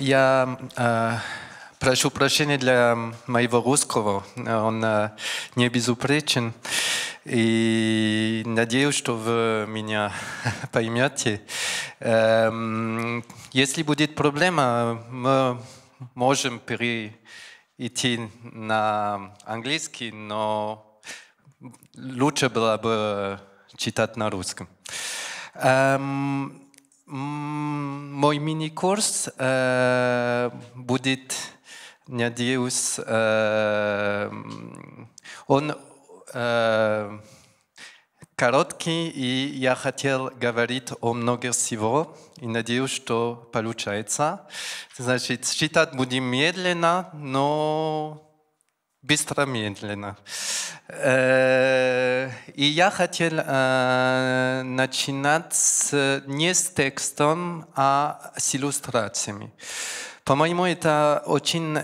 Я э, прошу прощения для моего русского. Он э, не безупречен. И надеюсь, что вы меня поймете. Э, эм, если будет проблема, мы можем перейти на английский, но лучше было бы читать на русском. Эм, мой мини-курс э, будет, надеюсь, э, он э, короткий, и я хотел говорить о многих всего, и надеюсь, что получается. Значит, считать будем медленно, но Быстро-медленно. Э, и я хотел э, начинать не с текстом, а с иллюстрациями. По-моему, это очень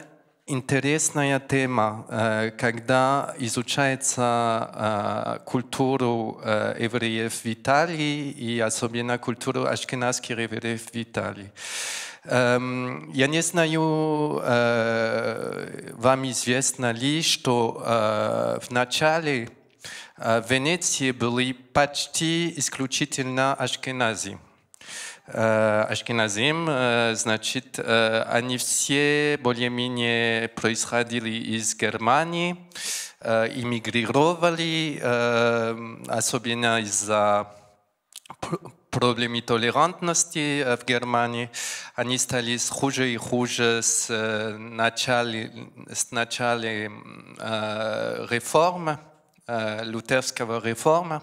интересная тема, э, когда изучается культуру евреев в Италии и особенно культуру ашкенадских евреев в Италии. Эм, я не знаю, э, вам известно ли, что э, в начале э, в Венеции были почти исключительно ашкенази. Ашкеназим, значит, они все более-менее происходили из Германии, иммигрировали, особенно из-за проблеме толерантности э, в Германии. Они стали хуже и хуже с э, начала, с начала э, реформы, лютерского реформы.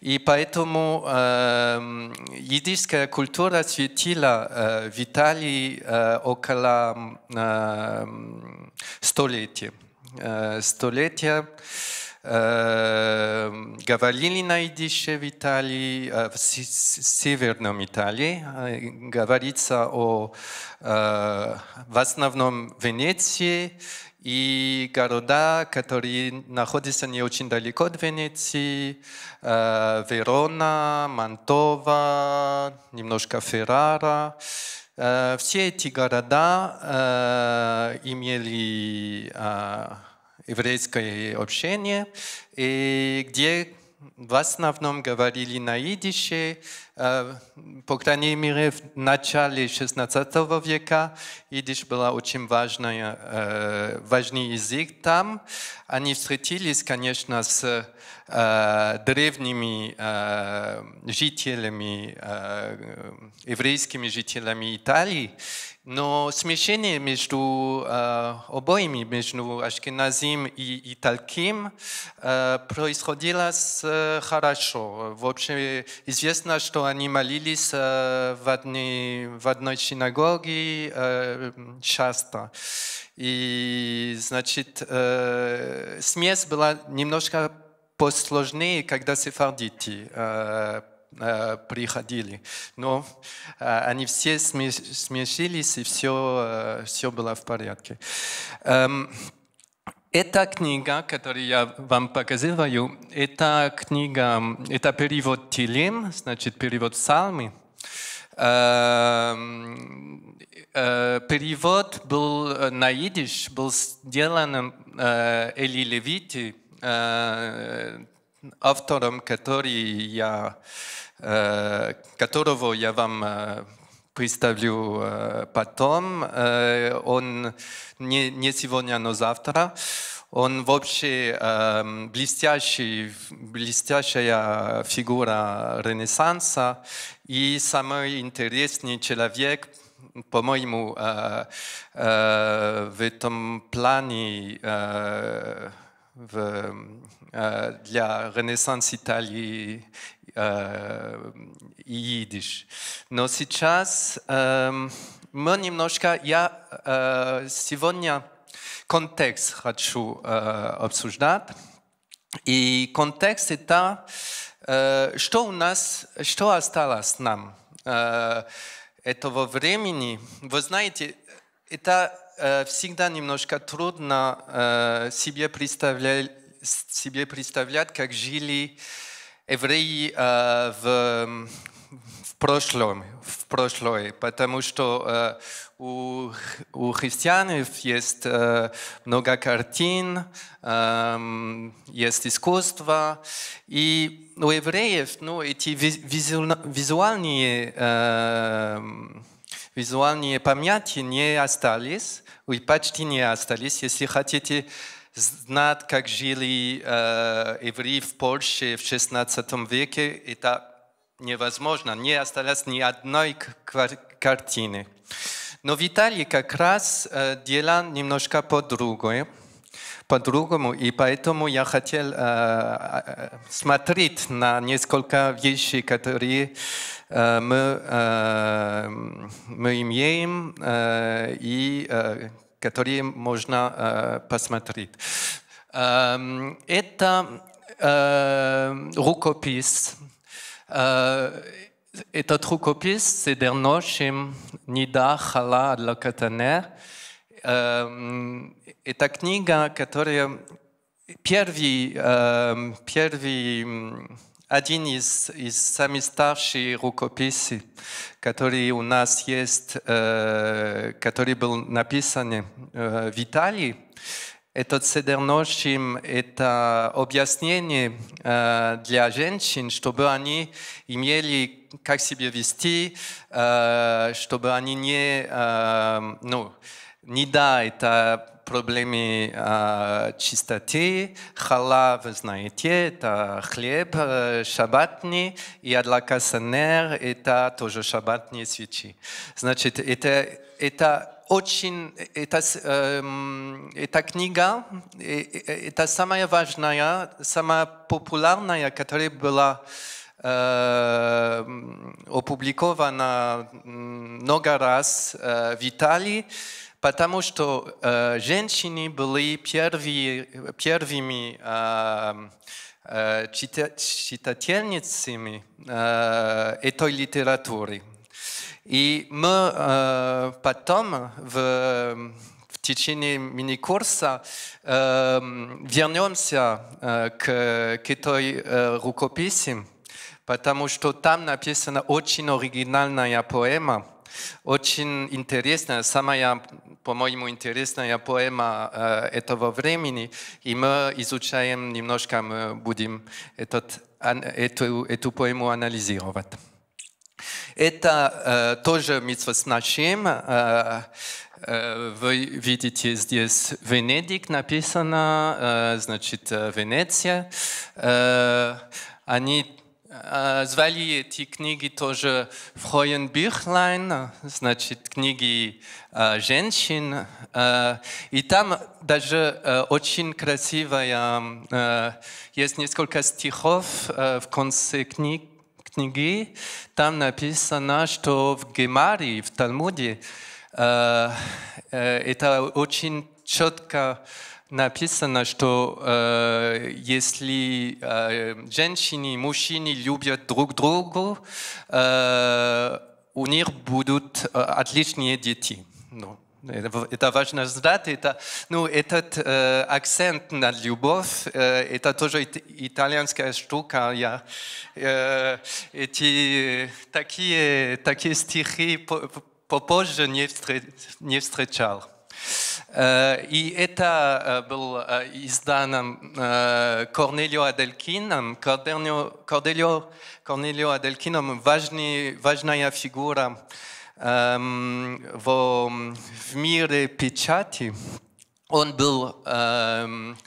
И поэтому э, эм, идийская культура светила э, в Италии э, около э, столетия. Э, столетия Эм, говорили еще в Италии, э, в Северном Италии, э, говорится о, э, в основном, Венеции и города, которые находятся не очень далеко от Венеции, Верона, Мантова, немножко Феррара. Все эти города имели еврейское общение, и где в основном говорили на идише, э, по крайней мере, в начале XVI века идиш была очень важная, э, важный язык там. Они встретились, конечно, с э, древними жителями, еврейскими жителями Италии, но смещение между э, обоими, между ашкеназим и талким э, происходило с, э, хорошо. В общем, известно, что они молились э, в, одни, в одной синагоге э, часто. И, значит, э, смесь была немножко посложнее, когда сефардити. э, Э, приходили. Но э, они все смешились, и все, э, все было в порядке. Эм, эта книга, которую я вам показываю, это книга, это перевод Тилем, значит, перевод Псалмы. Эм, перевод был на идиш, был сделан Эли Левити, автором, который я, которого я вам представлю потом. Он не, не сегодня, но завтра. Он вообще э, блестящий, блестящая фигура Ренессанса и самый интересный человек, по-моему, э, э, в этом плане э, в Э, для Ренессанс Италии э, и идиш. Но сейчас эм, мы немножко, я э, сегодня контекст хочу обсуждать. И контекст это, что у нас, что осталось нам этого времени. Вы знаете, это всегда немножко трудно себе представлять себе представлять, как жили евреи э, в, в прошлом, в прошлое, потому что э, у, у христиан есть э, много картин, э, есть искусство, и у евреев ну, эти визу, визуальные, э, визуальные понятия не остались, и почти не остались. Если хотите знает, как жили э, евреи в Польше в 16 веке. Это невозможно. Не осталось ни одной картины. Но в Италии как раз э, дела немножко по-другому. По-другому, и поэтому я хотел э, э, смотреть на несколько вещей, которые э, мы, э, мы имеем, э, и э, которые можно посмотреть. Это рукопись. Этот рукопись c'est давно, чем Нида Хала Адлакатанер. Это книга, которая первый, первый один из, из самых старших рукописей, который у нас есть, э, который был написан э, в Италии, этот «Седер это объяснение э, для женщин, чтобы они имели, как себя вести, э, чтобы они не... Э, ну, не да, это проблемы а, чистоты. Хала, вы знаете, это хлеб э, шабатный, и адлакасанер – это тоже шабатные свечи. Значит, это, это очень, эта, э, эм, эта книга, э, э, это самая важная, самая популярная, которая была эм, опубликована много раз в Италии потому что э, женщины были первые, первыми э, э, читательницами э, этой литературы. И мы э, потом в в течение мини-курса э, вернемся э, к, к этой э, рукописи, потому что там написана очень оригинальная поэма, очень интересная, самая, по-моему, интересная поэма э, этого времени. И мы изучаем немножко, мы будем этот, эту, эту поэму анализировать. Это э, тоже митцва с нашим. Э, э, вы видите здесь Венедик написано, э, значит, э, Венеция. Э, они Э, звали эти книги тоже Фроенбихлайн, значит, книги э, женщин. Э, и там даже очень красивая, есть несколько стихов в конце книг, книги. Там написано, что в Гемаре, в Талмуде, это очень четко написано, что э, если э, женщины и мужчины любят друг друга, э, у них будут э, отличные дети. Ну, это, это важно знать. Это, ну, этот э, акцент на любовь, э, это тоже ит, итальянская штука. Я, э, эти такие, такие стихи попозже не, встреч, не встречал. Э, и это э, был э, издан Корнелио Аделькином. Корнелио, Корнелио Аделькином важный, важная фигура эм, в, в мире печати. Он был эм,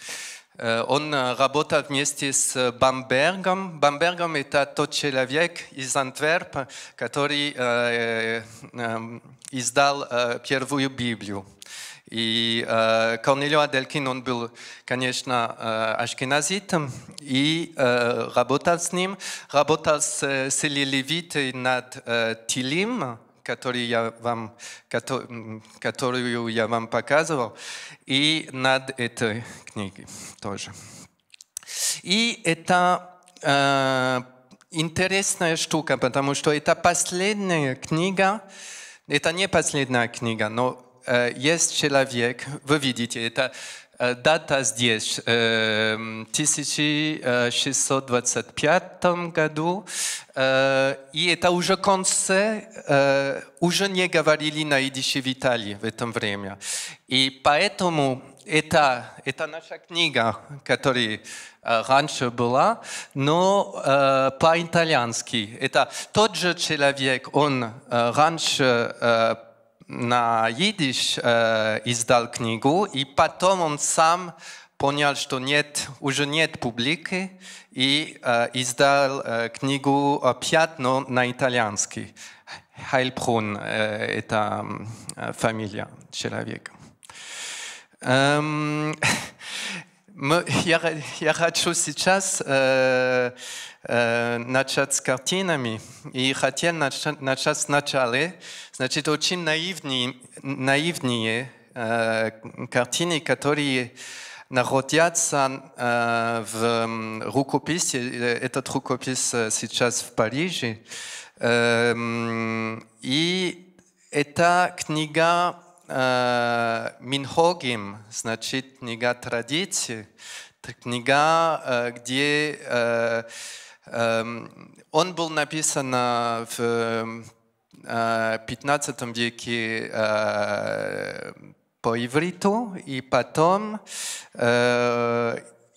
он работал вместе с Бамбергом. Бамбергом – это тот человек из Антверпа, который эм, издал первую Библию. И э, Корнелио Аделькин, он был, конечно, э, ашкеназитом и э, работал с ним. Работал с, с Левитой над э, Тилим, который я вам, который, которую я вам показывал, и над этой книгой тоже. И это э, интересная штука, потому что это последняя книга, это не последняя книга, но Э, есть человек, вы видите, это э, дата здесь, э, в 1625 году, и это уже конце, уже не говорили на идише в Италии в это время. И поэтому это, это наша книга, которая раньше была, но по-итальянски. Это тот же человек, он раньше на идиш э, издал книгу, и потом он сам понял, что нет, уже нет публики, и э, издал э, книгу пятно на итальянский. Хайльбрун э, – это фамилия человека. Эм, я, я хочу сейчас э, э, начать с картинами и хотел начать, начать сначала. Значит, очень наивные, наивные э, картины, которые находятся э, в рукописи. Этот рукопись э, сейчас в Париже. Э, и эта книга Э, Минхогим, значит, книга традиции, книга, э, где э, эм, он был написан в 15 веке по ивриту, и потом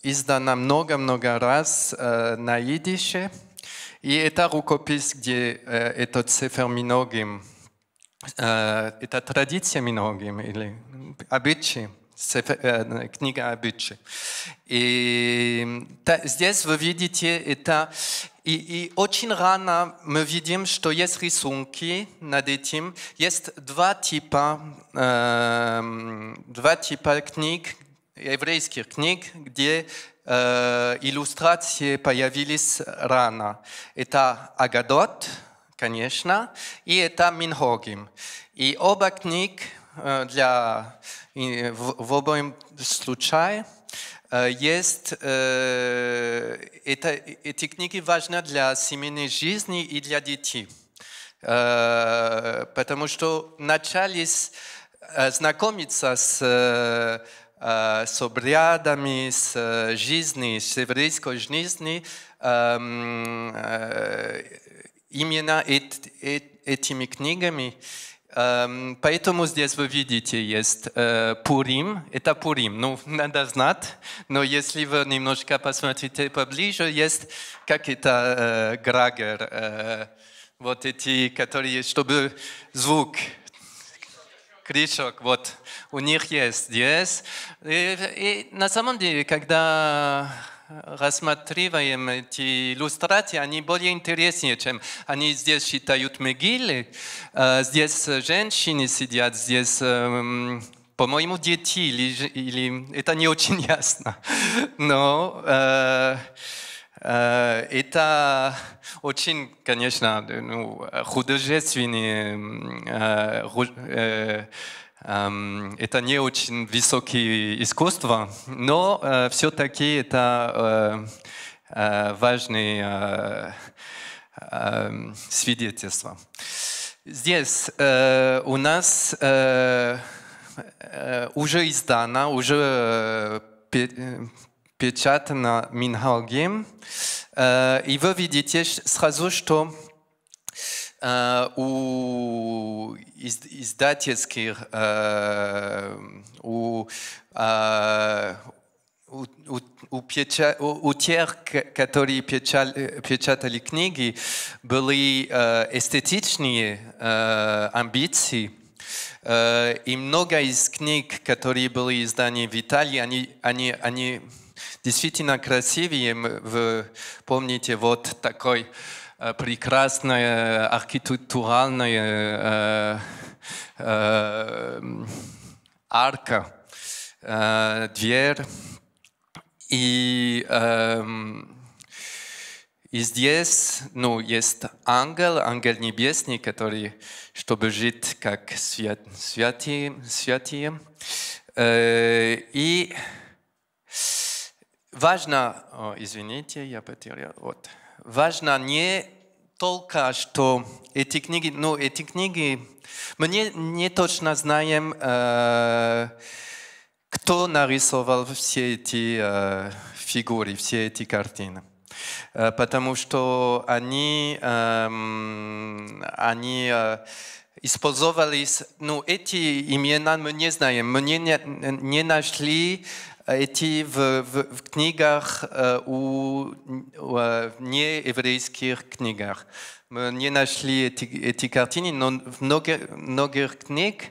издана много-много раз на идише. И это рукопись, где этот сефер Миногим Э, это традиция многим, или обычаи, э, книга обычаи. И та здесь вы видите это, и, и очень рано мы видим, что есть рисунки над этим. Есть два типа, э, два типа книг, еврейских книг, где э, иллюстрации появились рано. Это Агадот, конечно, и это Минхогим. И оба книг э, для, в, в обоим случае э, есть, э, это, эти книги важны для семейной жизни и для детей. Потому что начались знакомиться с, с обрядами, с жизнью, с еврейской жизнью эм, Имена эт, эт, этими книгами. Эм, поэтому здесь вы видите, есть э, Пурим, это Пурим, ну, надо знать, но если вы немножко посмотрите поближе, есть, как это, Грагер, э, вот эти, которые, чтобы звук, крючок, вот, у них есть здесь. И, и на самом деле, когда рассматриваем эти иллюстрации, они более интереснее, чем они здесь читают могилы. Э, здесь женщины сидят, здесь, эм, по-моему, дети, или, или это не очень ясно. Но э, э, это очень, конечно, ну, э, художественные э, э Эм, это не очень высокие искусство, но э, все-таки это э, э, важные эм, свидетельство. Здесь у нас уже издана, уже печатана Минхалгем, и вы видите сразу, что Э, у издательских, э, у, э, у, у, у, печа, тех, которые печали, печатали книги, были эстетичные амбиции. И много из книг, которые были изданы в Италии, они, они, они действительно красивые. Вы помните вот такой Э, прекрасная э, архитектуральная э, арка, дверь. И, эм, и здесь ну, есть ангел, ангел небесный, который, чтобы жить как свят, святые, святые. И важно, о, извините, я потерял, вот важно не только, что эти книги, ну, эти книги, мы не, не точно знаем, э, кто нарисовал все эти э, фигуры, все эти картины. Э, потому что они, э, они э, использовались, ну, эти имена мы не знаем, мы не, не нашли эти в, в, в книгах э, у, у э, нееврейских книгах. Мы не нашли эти, эти картины, но в многих, многих книг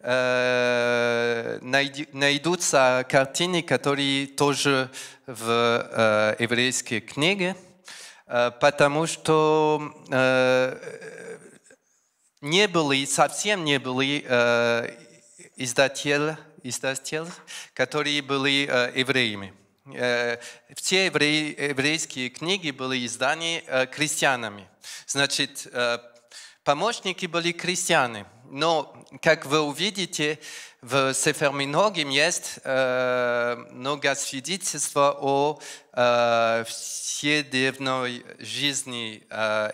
э, найдутся картины, которые тоже в э, еврейской книге, э, потому что э, не были, совсем не были э, издатель из тех, которые были э, евреями. Э, все еврейские книги были изданы э, крестьянами. Значит, помощники были крестьяны. Но, как вы увидите, в Сефер Миногим есть много свидетельства о э, вседневной жизни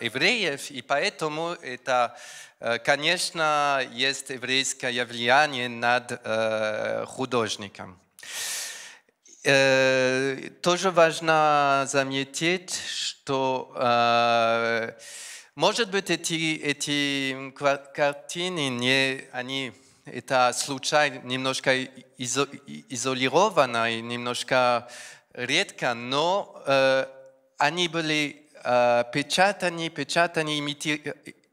евреев, и поэтому это Э, конечно, есть еврейское влияние над э, художником. Э, тоже важно заметить, что может быть, эти, эти картины, не, они, это случай немножко изо, и немножко редко, но они были печатаны, печатаны, имити,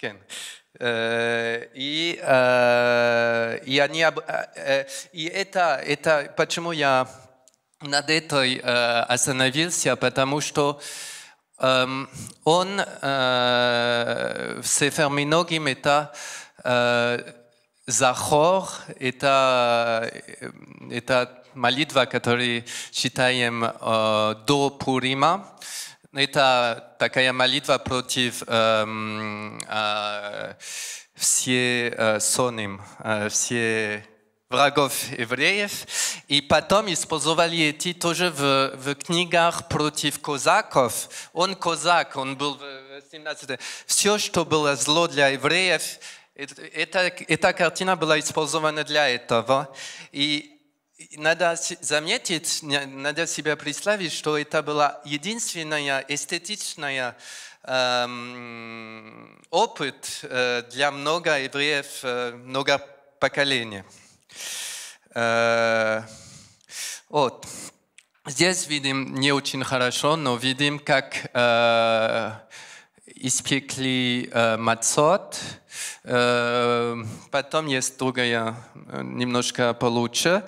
Кен. Э, и, э, и, они, э, и это, это почему я над этой остановился, потому что эм, он в Сефер Миногим это Захор, это, это молитва, которую читаем до Пурима. Ну, это такая молитва против эм, э, все э, соним, э, все врагов евреев. И потом использовали эти тоже в, в книгах против козаков. Он козак, он был в 17 Все, что было зло для евреев, это, эта картина была использована для этого. И надо заметить, надо себя представить, что это была единственная эстетичная эм, опыт э, для много евреев, э, много поколений. Э, вот. Здесь видим не очень хорошо, но видим, как э, испекли э, мацот. Э, потом есть другая, э, немножко получше.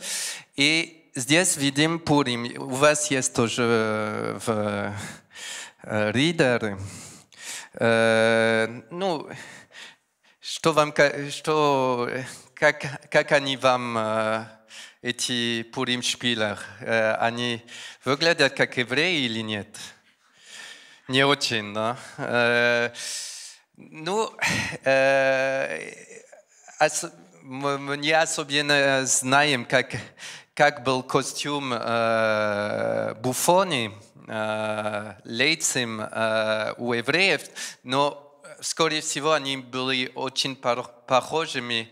И здесь видим Пурим. У вас есть тоже э, в э, ридер. Э, ну, что вам, что, как, как они вам эти Пурим шпилер, они выглядят как евреи или нет? Не очень, да? Ну, э, ос, мы не особенно знаем, как как был костюм э, Буфони э, лейцем э, у евреев, но, э, скорее всего, они были очень похожими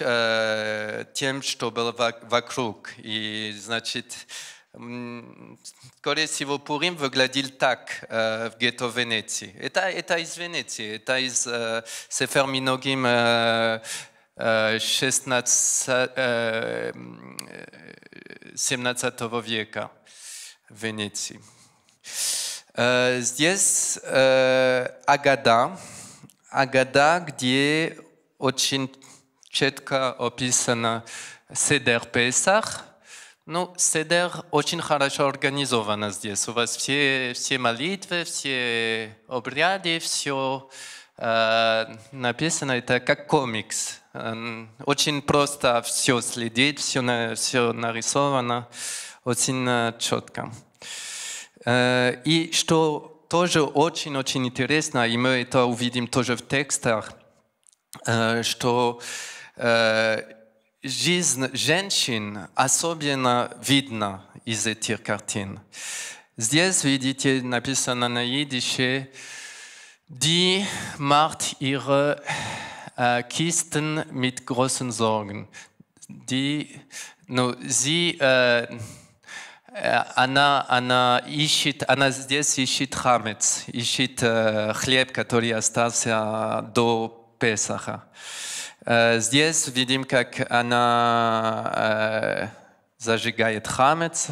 э, тем, что было вокруг. И, значит, скорее всего, Пурим выглядел так э, в гетто Венеции. Это, это из Венеции, это из э, Сефер Миногим э, 17 э, XVII э, века в Венеции. Э, здесь Агада, Агада, где очень четко описано Седер Песах. Ну, Седер очень хорошо организован, здесь. У вас все, все молитвы, все обряды, все э, написано. Это как комикс. Эм, очень просто все следить, все, все нарисовано, очень э, четко. Э, и что тоже очень-очень интересно, и мы это увидим тоже в текстах, э, что жизнь женщин особенно видна из этих картин. Здесь, видите, написано на идише «Die macht ihre äh, Kisten mit großen Sorgen. Die, ну, sie, äh, она, она ищет, она здесь ищет хамец, ищет э, хлеб, который остался до Песаха. Э, здесь видим, как она э, зажигает хамец.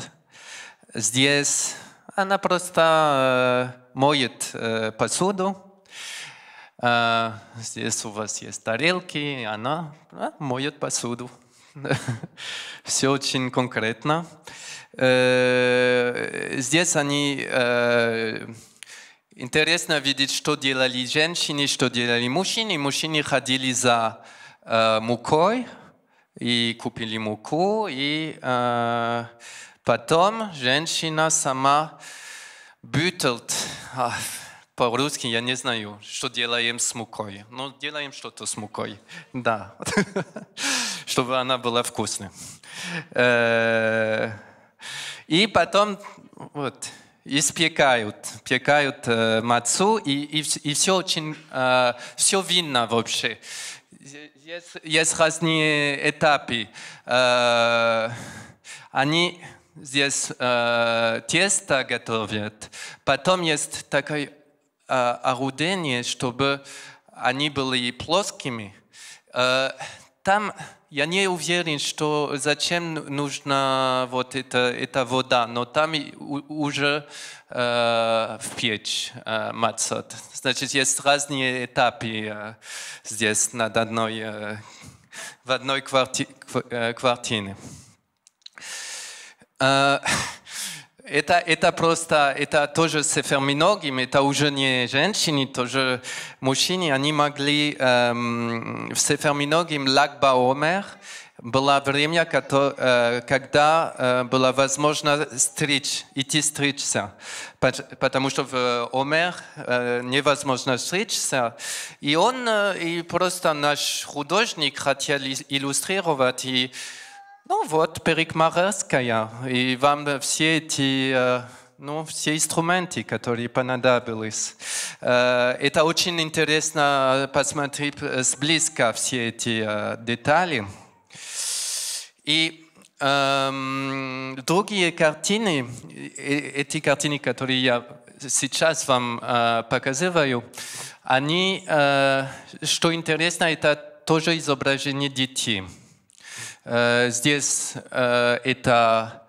Здесь она просто э, моет э, посуду. А, здесь у вас есть тарелки, она а, моет посуду. Все очень конкретно. Э, здесь они... Э, интересно видеть, что делали женщины, что делали мужчины. Мужчины ходили за э, мукой и купили муку, и э, потом женщина сама бутылт. По-русски я не знаю, что делаем с мукой. Но ну, делаем что-то с мукой. Да. Чтобы она была вкусной. Э, и потом вот, испекают, пекают э, мацу, и, и, и все очень, э, все винно вообще. Есть, есть разные этапы. Э, они здесь э, тесто готовят, потом есть такой а, орудения, чтобы они были плоскими. А, там я не уверен, что зачем нужна вот эта, эта вода, но там уже а, в печь э, мацот. Значит, есть разные этапы здесь над одной, э, в одной квартире. Э, это, это просто, это тоже сефер Миногим, это уже не женщины, тоже мужчины. Они могли эм, в сефер Миногим Лагба Омер было время, э, когда э, была возможность стричь, идти стричься, потому что в э, Омер невозможно стричься. И он, и просто наш художник хотел иллюстрировать, и ну вот, парикмахерская, и вам все эти э, ну, все инструменты, которые понадобились. Э, это очень интересно посмотреть э, сблизко все эти детали. И э, другие картины, эти картины, которые я сейчас вам э, показываю, они, э, что интересно, это тоже изображение детей. Э, здесь э, это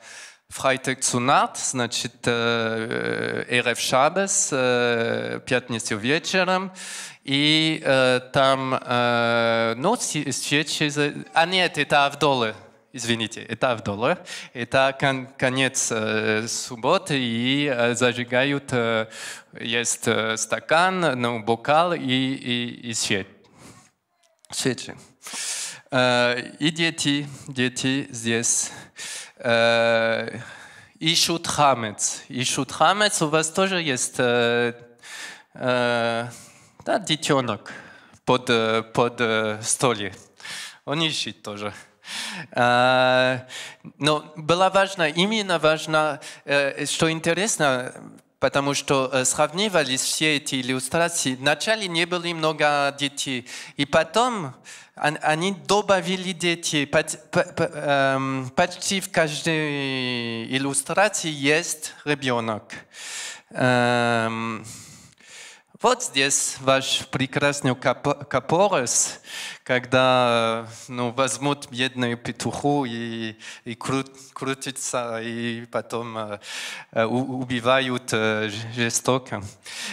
Freitag zu Nacht, значит, э, РФ Шабес, пятницу вечером. И там ну, свечи... А нет, это Авдолы. Извините, это Авдолы. Это кон конец субботы, и зажигают... Есть стакан, ну, бокал и, и, и свечи. Свечи. E, I dzieci, dzieci jest e, i szut hamec. I szut hamec u was też jest e, ta dzieciątek pod, pod stoli. Oni się тоже. Но была важна, именно важна, Co интересно, Потому что э, сравнивались все эти иллюстрации. Вначале не было много детей. И потом они добавили детей. Эм, почти в каждой иллюстрации есть ребенок. Эм, вот здесь ваш прекрасный Капорес когда ну, возьмут бедную петуху и, и крут, крутится, и потом э, э убивают э, жестоко.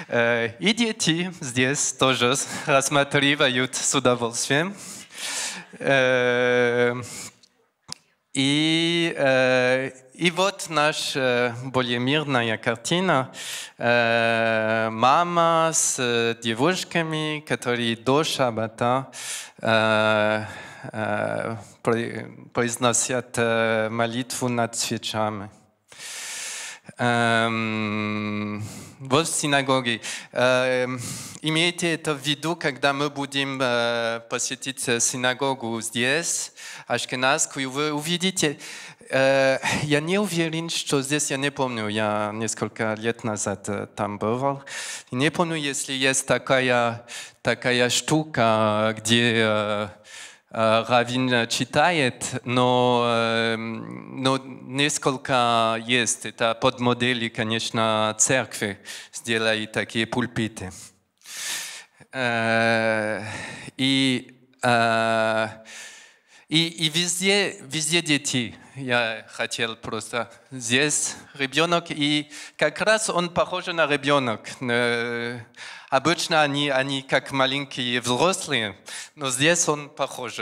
Э, и дети здесь тоже рассматривают с удовольствием. Э, и э, и вот наша э, более мирная картина. Э, мама с э, девушками, которые до шаббата произносят молитву над свечами. Эм, в синагоге. Эм, имейте это в виду, когда мы будем посетить синагогу здесь, ашкенадскую, вы увидите я не уверен, что здесь, я не помню, я несколько лет назад там бывал. Не помню, если есть такая, такая штука, где Равин читает, но, но несколько есть. Это под модели, конечно, церкви сделали такие пульпиты. И и, и везде, везде дети. Я хотел просто здесь ребенок. И как раз он похож на ребенок. Э, обычно они, они как маленькие взрослые, но здесь он похож.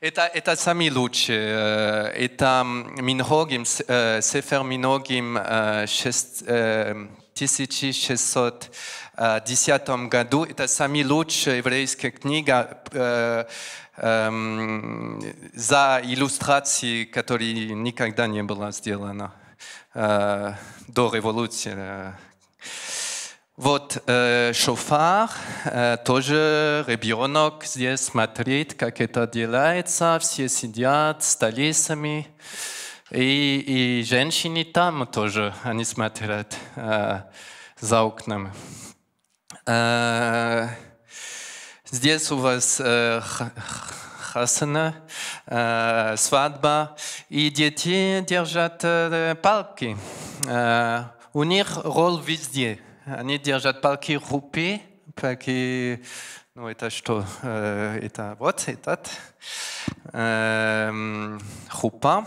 Это, это самый лучший. Э, это Минхогим, э, Сефер Минхогим 1610 году. Это самая лучшая еврейская книга Эм, за иллюстрации, которые никогда не было сделано э, до революции. Вот э, шофар, э, тоже ребенок здесь смотрит, как это делается, все сидят с талисами, и, и женщины там тоже, они смотрят э, за окном. Э, Здесь у вас э, хасана, э, свадьба, и дети держат э, палки. Э, у них роль везде. Они держат палки рупи, палки... Ну, это что? Э, это вот этот. Э, хупа.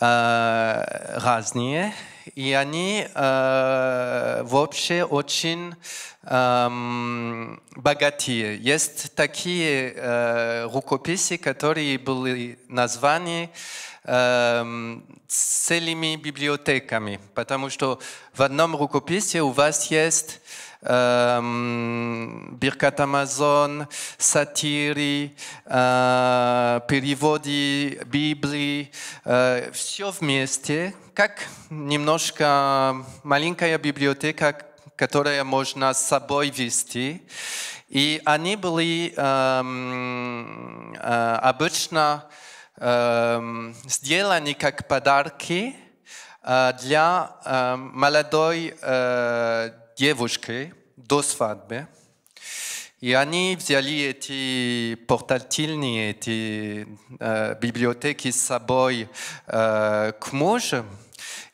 э, разные, и они э, вообще очень э, богатые. Есть такие э, рукописи, которые были названы э, целыми библиотеками, потому что в одном рукописи у вас есть Эм, Биркат Амазон, сатиры, э, переводы Библии, э, все вместе, как немножко маленькая библиотека, которая можно с собой вести. И они были эм, э, обычно эм, сделаны как подарки для молодой девушки до свадьбы. И они взяли эти портативные эти, э, библиотеки с собой э, к мужу.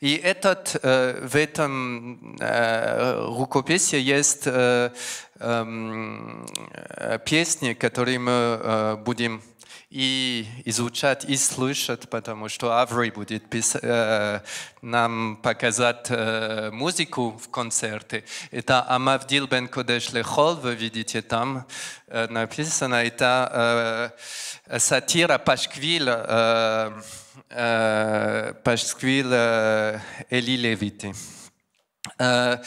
И этот, э, в этом э, рукописи есть э, эм, э, песни, которые мы э, будем и изучать, и слышать, потому что Аврой будет пис... э, нам показать э, музыку в концерте. Это Амавдил Бен Кодеш Лехол, вы видите там э, написано, это э, сатира Пашквиль, э, э, Пашквиль э, Эли Левити. Э,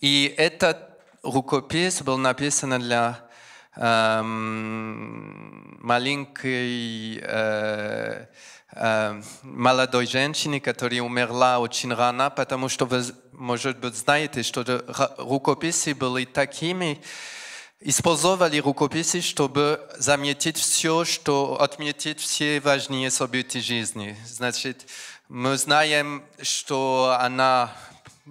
и этот рукопись был написан для э, маленькой э, э, молодой женщины, которая умерла очень рано, потому что вы, может быть, знаете, что рукописи были такими, использовали рукописи, чтобы заметить все, что отметить все важные события жизни. Значит, мы знаем, что она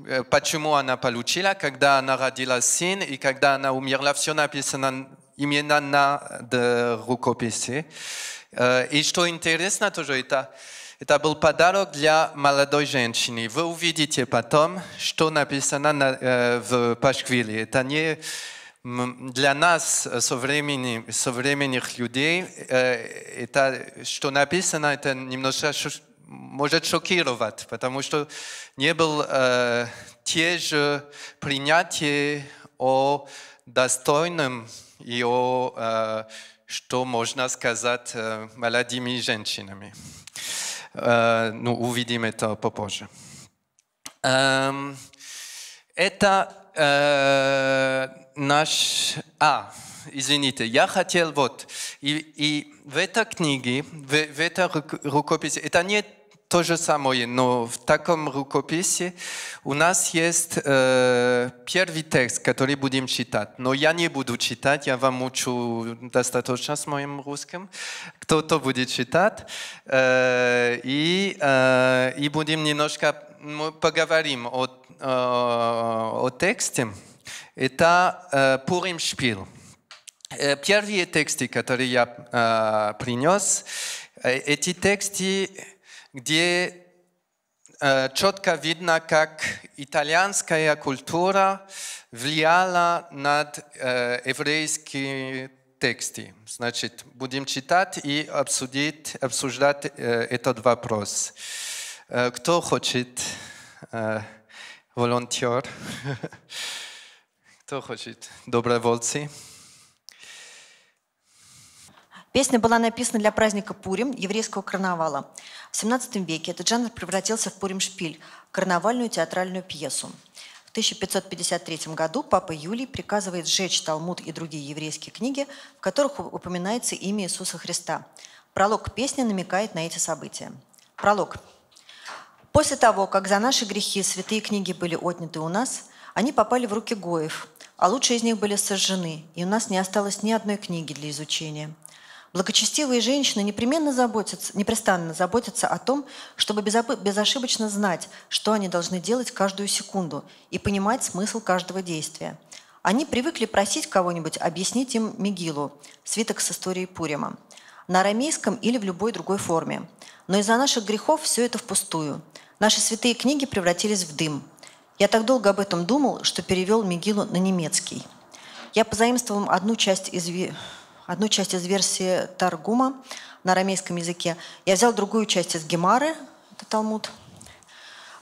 э, почему она получила, когда она родила сын и когда она умерла, все написано imienia на рукописи. Э, и что интересно тоже, это, это был подарок для молодой женщины. Вы увидите потом, что написано на, э, в Пашквиле. Это не для нас, э, современных, современных людей, это, что написано, это немножко может шокировать, потому что не было те же принятия о достойном и о, э, что можно сказать э, молодыми женщинами. Э, ну, увидим это попозже. Эм, это наш... А, извините, я хотел вот... И, и в этой книге, в, в этой рукописи, это не то же самое, но в таком рукописи у нас есть э, первый текст, который будем читать. Но я не буду читать, я вам учу достаточно с моим русским. Кто-то будет читать. Э, и, э, и будем немножко поговорим о, э, о тексте. Это э, шпил. Шпиль. Э, первые тексты, которые я э, принес, э, эти тексты где э, четко видно, как итальянская культура влияла над э, еврейские тексты. Значит, будем читать и обсудить, обсуждать э, этот вопрос. Кто хочет волонтер? Кто хочет добровольцы? Песня была написана для праздника Пурим, еврейского карнавала. В XVII веке этот жанр превратился в Пурим-шпиль, карнавальную театральную пьесу. В 1553 году папа Юлий приказывает сжечь Талмуд и другие еврейские книги, в которых упоминается имя Иисуса Христа. Пролог песни намекает на эти события. Пролог. После того, как за наши грехи святые книги были отняты у нас, они попали в руки Гоев, а лучшие из них были сожжены, и у нас не осталось ни одной книги для изучения – Благочестивые женщины непременно заботятся, непрестанно заботятся о том, чтобы безошибочно знать, что они должны делать каждую секунду и понимать смысл каждого действия. Они привыкли просить кого-нибудь объяснить им Мегилу, свиток с историей Пурима, на арамейском или в любой другой форме. Но из-за наших грехов все это впустую. Наши святые книги превратились в дым. Я так долго об этом думал, что перевел Мегилу на немецкий. Я позаимствовал одну часть из одну часть из версии Таргума на арамейском языке. Я взял другую часть из Гемары, это Талмуд,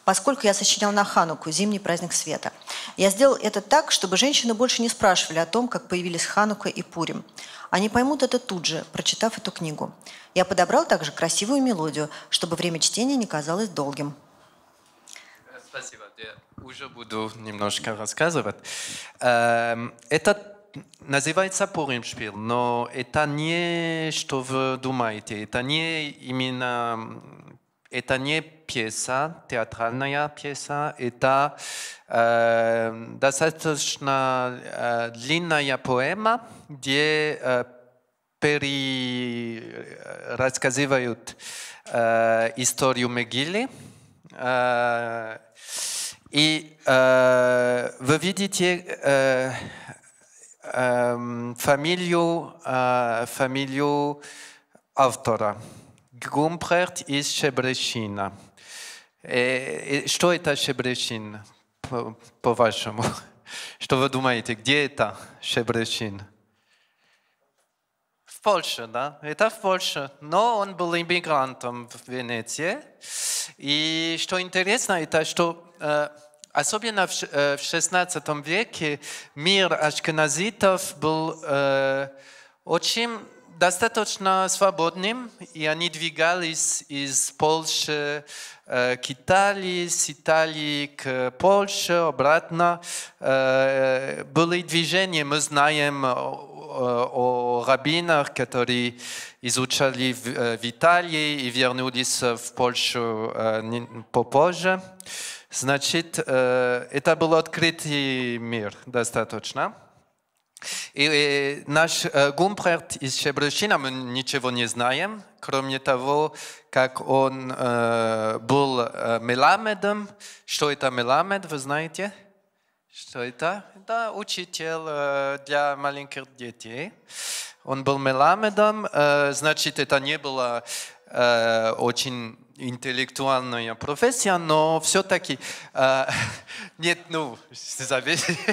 поскольку я сочинял на Хануку «Зимний праздник света». Я сделал это так, чтобы женщины больше не спрашивали о том, как появились Ханука и Пурим. Они поймут это тут же, прочитав эту книгу. Я подобрал также красивую мелодию, чтобы время чтения не казалось долгим. Спасибо. Я уже буду немножко рассказывать. Эм, Этот называется Пуримшпиль, но это не, что вы думаете, это не именно, это не пьеса, театральная пьеса, это э, достаточно э, длинная поэма, где э, перерассказывают э, э, историю Мегили. Э, и э, вы видите... Э, Эм, фамилию, э, фамилию автора. Гумбрехт из Шебрещина. Э, э, что это Шебрешин? по-вашему? По Что вы думаете, где это Шебрешин? В Польше, да? Это в Польше. Но он был иммигрантом в Венеции. И что интересно, это что э, Особенно в XVI э, веке мир ашкеназитов был э, очень достаточно свободным, и они двигались из Польши э, к Италии, с Италии к Польше, обратно. Э, были движения, мы знаем о, о рабинах, которые изучали в, э, в Италии и вернулись в Польшу э, попозже. Значит, э, это был открытый мир достаточно. И э, наш э, Гумпрерт из Чебрышина, мы ничего не знаем, кроме того, как он был меламедом. Что это меламед, вы знаете? Что это? Это учитель для маленьких детей. Он был меламедом, значит, это не было очень интеллектуальная профессия, но все-таки э, нет, ну, зависит.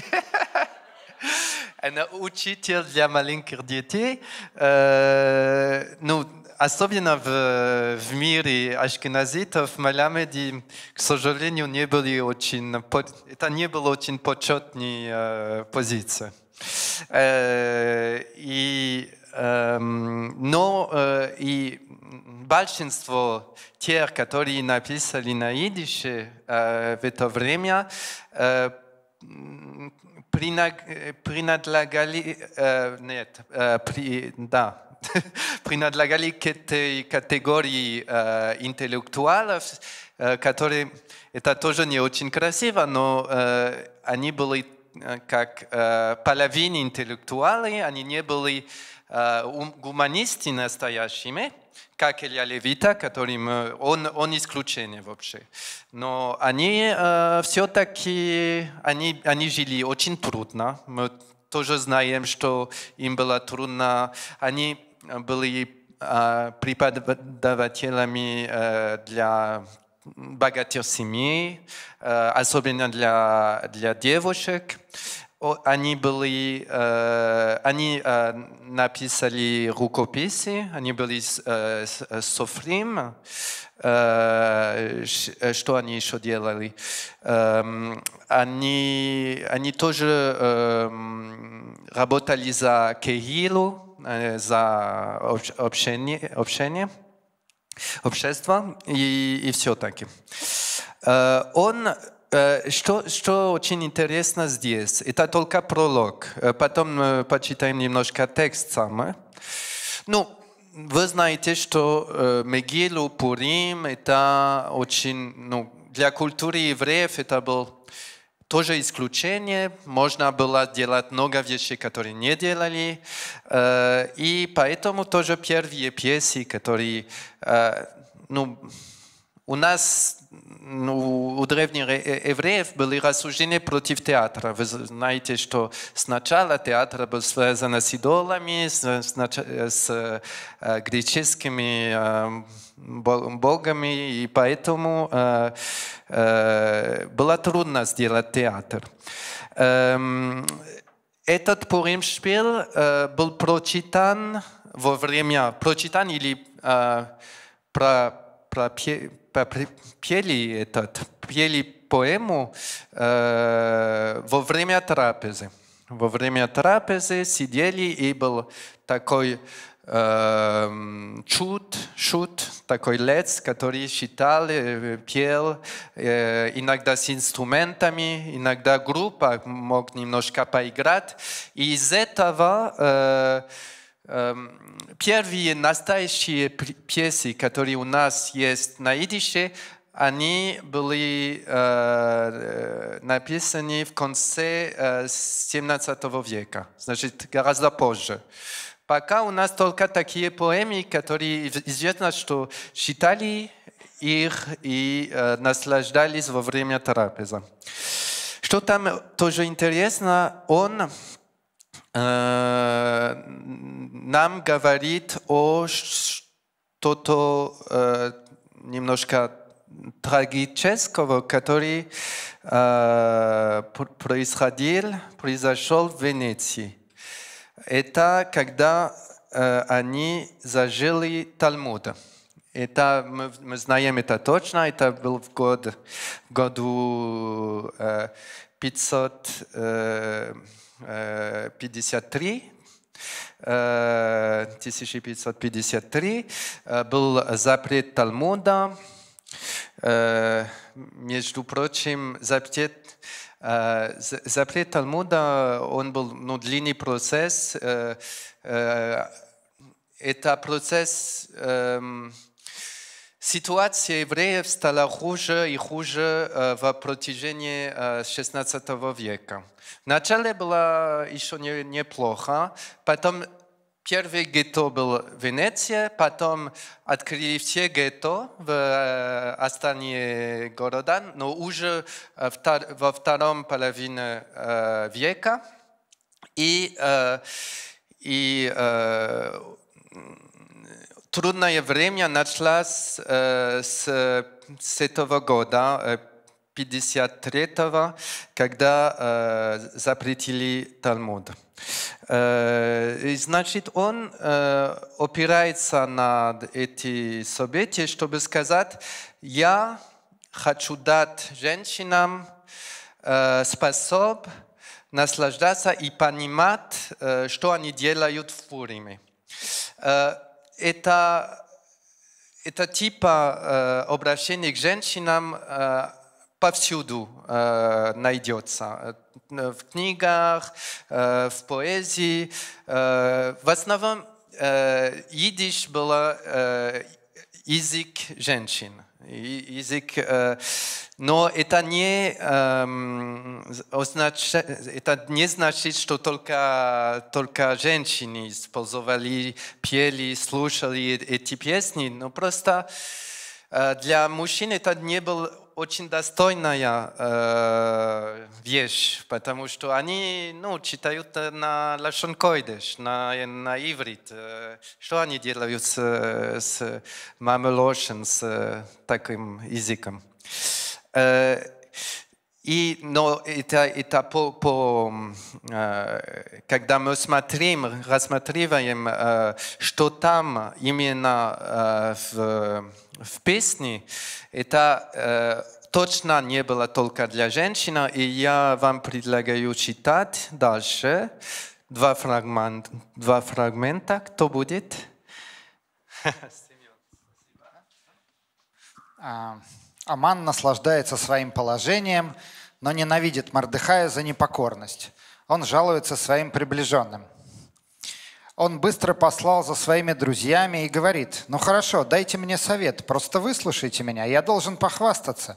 Она учитель для маленьких детей. Э, ну, особенно в, в мире ашкеназитов, Малямеди, к сожалению, не были очень, это не было очень почетная э, позиция. Э, и, э, но э, и большинство тех, которые написали на идише э, в это время, э, принадлежали, э, нет, э, при, да, принадлежали к этой категории интеллектуалов, которые, это тоже не очень красиво, но они были как э, половина интеллектуалы, они не были э, гуманисты настоящими, как Илья Левита, которым он, он исключение вообще. Но они э, все-таки, они, они жили очень трудно. Мы тоже знаем, что им было трудно. Они были э, преподавателями э, для богатых семей, э, особенно для, для девушек они были, э, они э, написали рукописи, они были с э, Софрим. Что они еще делали? Эм, они, они тоже эм, работали за Кириллу, за общение, общение общество и, и все-таки. Он Э, что, что очень интересно здесь, это только пролог. Э, потом э, почитаем немножко текст сам. Ну, вы знаете, что Мегилу, Пурим, это очень, ну, для культуры евреев это был тоже исключение. Можно было делать много вещей, которые не делали. И поэтому тоже первые пьесы, которые, ну, у нас ну, у древних евреев были рассуждения против театра. Вы знаете, что сначала театр был связан с идолами, с, с, с греческими богами, и поэтому э, э, было трудно сделать театр. этот Пуримшпиль э, был прочитан во время, прочитан или э, про, про, пели, этот, пели поэму э, во время трапезы. Во время трапезы сидели и был такой э, эм, чуд, шут, такой лец, который считал, э, пел, э, иногда с инструментами, иногда группа мог немножко поиграть. И из этого э, Эм, первые настоящие пьесы, которые у нас есть на идише, они были э, э написаны в конце э, 17 века, значит, гораздо позже. Пока у нас только такие поэмы, которые известно, что читали их и э, наслаждались во время трапеза. Что там тоже интересно, он Э, нам говорит о что-то э, немножко трагического, который э, происходил, произошел в Венеции. Это когда они зажили Талмуда. Это мы, мы знаем это точно. Это был в год в году э, 500 э, 53, 1553 э, э, был запрет Талмуда. Э, между прочим, запрет, запрет Талмуда, он был ну, длинный процесс. Это процесс эм, Sytuacja Hebrajów stała chuże i chuże e, w protyżenie XVI e, wieku. Na Wначале była jeszcze nie, nieplocha, potem pierwsze ghetto było Wenecja, potem odkryli wszystkie getto w ostatnie e, города, no już w drugim połowie wieku i Трудное время началось э, с, с этого года, э, 53-го, когда э, запретили Талмуд. Э, и значит, он э, опирается на эти события, чтобы сказать, я хочу дать женщинам э, способ наслаждаться и понимать, э, что они делают в Пуриме. Э, это, это типа э, обращения к женщинам э, повсюду э, найдется. Э, в книгах, э, в поэзии. Э, в основном э, идиш была э, язык женщин, язык э, но это не, эм, означ... это не значит, что только, только женщины использовали, пели, слушали эти песни, но просто э, для мужчин это не был очень достойная э, вещь, потому что они ну, читают э, на лашонкойдеш, на, на иврит. Э, что они делают с, с мамелошен, с э, таким языком? Э, и, но это, это по, по, э, когда мы смотрим, рассматриваем, э, что там именно в, в песне, это точно не было только для женщин. И я вам предлагаю читать дальше два, фрагмент, два фрагмента. Кто будет? Семен, спасибо. А, Аман наслаждается своим положением, но ненавидит Мордыхая за непокорность. Он жалуется своим приближенным. Он быстро послал за своими друзьями и говорит, «Ну хорошо, дайте мне совет, просто выслушайте меня, я должен похвастаться.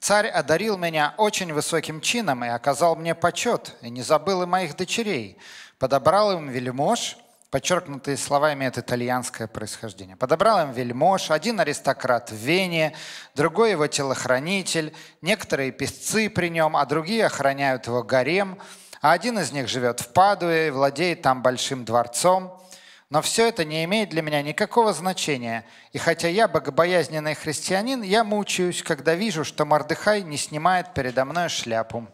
Царь одарил меня очень высоким чином и оказал мне почет, и не забыл и моих дочерей. Подобрал им вельмож, подчеркнутые слова имеют итальянское происхождение. Подобрал им вельмож, один аристократ в Вене, другой его телохранитель, некоторые песцы при нем, а другие охраняют его гарем, а один из них живет в Падуе, владеет там большим дворцом. Но все это не имеет для меня никакого значения. И хотя я богобоязненный христианин, я мучаюсь, когда вижу, что Мордыхай не снимает передо мной шляпу.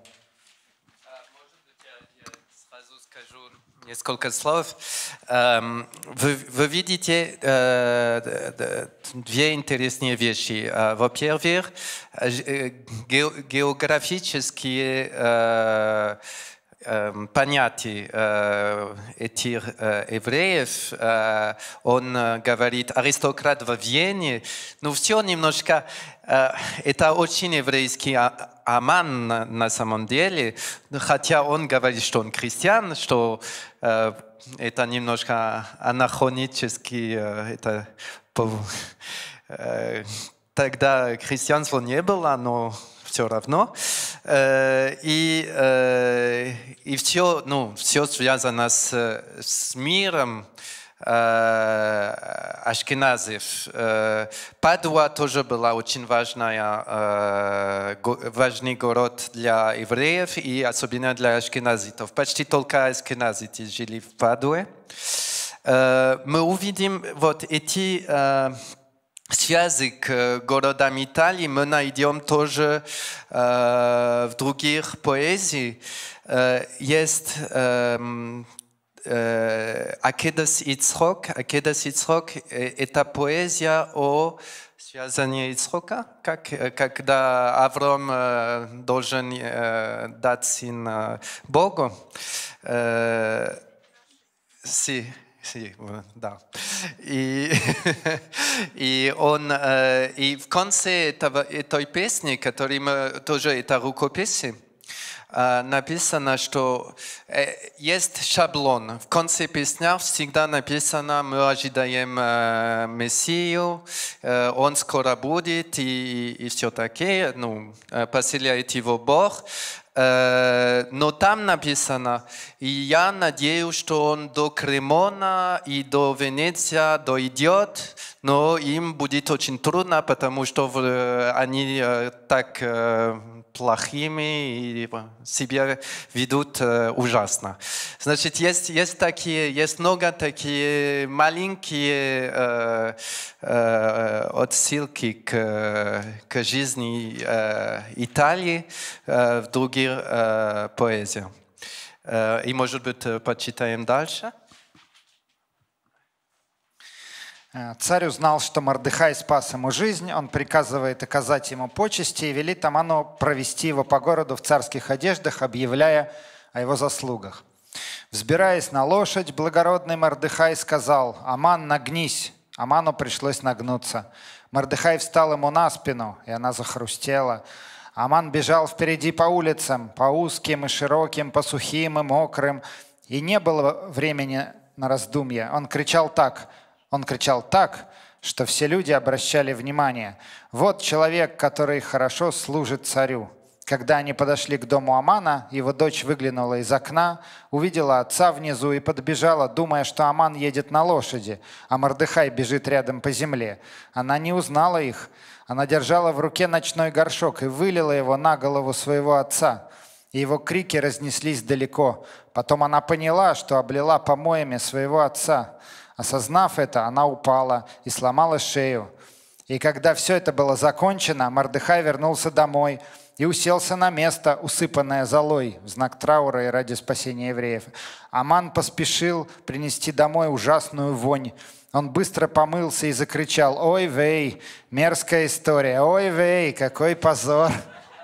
несколько слов. Эм, вы, вы видите э, две интересные вещи. Э, во-первых, э, географические Эм, понятий э, этих э, евреев, э, он говорит «аристократ во Вене», но ну, все немножко, это очень еврейский а, Аман на самом деле, хотя он говорит, что он крестьян, что это немножко анахронически, это тогда христианства не было, но все равно. Э, и, э, и все, ну, все связано с, с миром э, ашкеназев. Падуа тоже была очень важная, важный город для евреев и особенно для ашкеназитов. Почти только ашкеназиты жили в Падуе. Мы увидим вот эти связи к городам Италии мы найдем тоже э, в других поэзии. Э, есть э, Акедас Ицхок. Акедас Ицхок – это поэзия о связании Ицхока, как, когда Авром должен дать сын Богу. Си, си, да. И И он, э, и в конце этого, этой песни, которой мы тоже, это рукописи, э, написано, что э, есть шаблон. В конце песня всегда написано, мы ожидаем Мессию, он скоро будет и, и, все такое. Ну, поселяет его Бог. Э, но там написано, и я надеюсь, что он до Кремона и до Венеция дойдет, но им будет очень трудно, потому что э, они э, так плохими и типа, себя ведут э, ужасно. Значит, есть, есть, такие, есть много такие маленькие э, э, э, отсылки к, к жизни э, Италии э, в других э, поэзиях. Э, и, может быть, почитаем дальше. Э, царь узнал, что Мордыхай спас ему жизнь, он приказывает оказать ему почести и велит Аману провести его по городу в царских одеждах, объявляя о его заслугах. Взбираясь на лошадь, благородный Мордыхай сказал, «Аман, нагнись!» Аману пришлось нагнуться. Мордыхай встал ему на спину, и она захрустела. Аман бежал впереди по улицам, по узким и широким, по сухим и мокрым, и не было времени на раздумья. Он кричал так – он кричал так, что все люди обращали внимание. «Вот человек, который хорошо служит царю». Когда они подошли к дому Амана, его дочь выглянула из окна, увидела отца внизу и подбежала, думая, что Аман едет на лошади, а Мордыхай бежит рядом по земле. Она не узнала их. Она держала в руке ночной горшок и вылила его на голову своего отца. И его крики разнеслись далеко. Потом она поняла, что облила помоями своего отца. Осознав это, она упала и сломала шею. И когда все это было закончено, Мордыхай вернулся домой и уселся на место, усыпанное золой, в знак траура и ради спасения евреев. Аман поспешил принести домой ужасную вонь. Он быстро помылся и закричал «Ой, вей! Мерзкая история! Ой, вей! Какой позор!»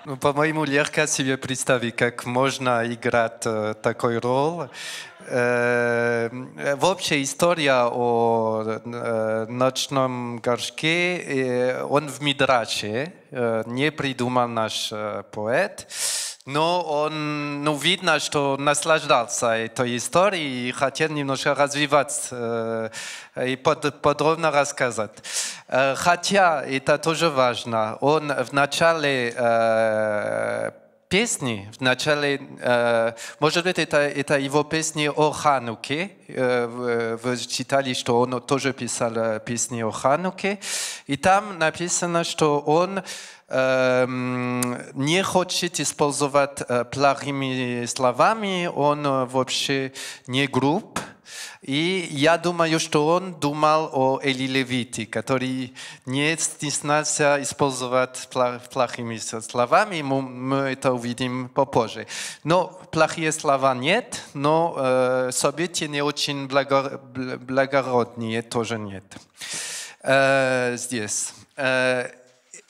Ну По-моему, легко себе представить, как можно играть э, такой роль. Эм, Вообще история о э, ночном горшке, э, он в Мидраче, э, не придумал наш поэт, но он, ну, видно, что наслаждался этой историей и хотел немножко развивать и под, подробно рассказать. Хотя, это тоже важно, он в начале песни в начале, э, может быть, это, это его песни о Хануке. Э, вы читали, что он тоже писал э, песни о Хануке. И там написано, что он эм, не хочет использовать плохими словами, он вообще не груб. И я думаю, что он думал о Эли Левити, который не стеснялся использовать плохими словами. Мы это увидим попозже. Но плохие слова нет, но э, события не очень благо, благородные тоже нет. Э, здесь. Э,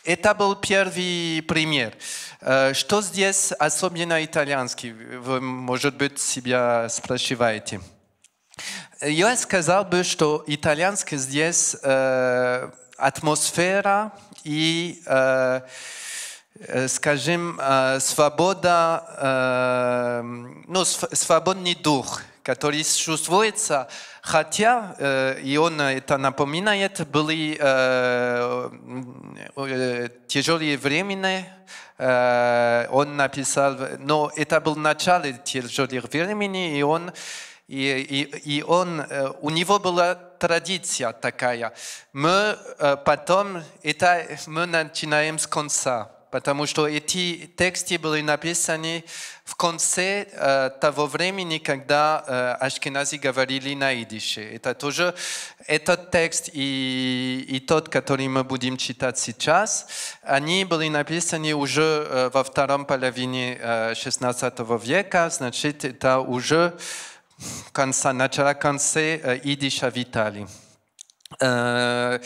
это был первый пример. Э, что здесь особенно итальянский, вы, может быть, себя спрашиваете? Я сказал бы, что итальянский здесь э, атмосфера и, э, э, скажем, э, свобода, э, ну, свободный дух, который чувствуется, хотя, э, и он это напоминает, были э, э, тяжелые времена, э, он написал, но это был начало тяжелых времени, и он и, и, и он, э, у него была традиция такая. Мы э, потом, это мы начинаем с конца, потому что эти тексты были написаны в конце э, того времени, когда ашкенази говорили на идише. Это тоже этот текст и, и тот, который мы будем читать сейчас, они были написаны уже во втором половине э, века, значит, это уже конца, начала конце э, идиша Витали. Э,